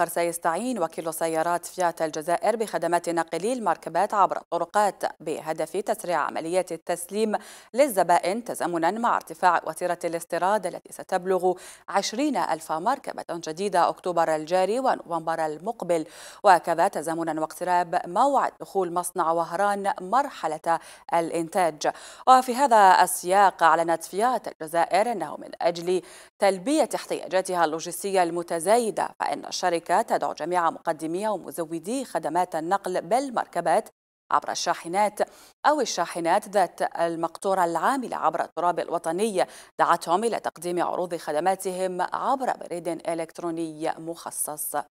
الآخر سيستعين وكيل سيارات فيات الجزائر بخدمات نقلي المركبات عبر الطرقات بهدف تسريع عمليات التسليم للزبائن تزامنا مع ارتفاع وتيرة الاستيراد التي ستبلغ 20 ألف مركبة جديدة أكتوبر الجاري ونوفمبر المقبل وكذا تزامنا واقتراب موعد دخول مصنع وهران مرحلة الإنتاج وفي هذا السياق أعلنت فيات الجزائر أنه من أجل تلبية احتياجاتها اللوجستية المتزايدة فإن الشركة الشركة تدعو جميع مقدمي ومزودي خدمات النقل بالمركبات عبر الشاحنات أو الشاحنات ذات المقطورة العاملة عبر التراب الوطني دعتهم إلى تقديم عروض خدماتهم عبر بريد إلكتروني مخصص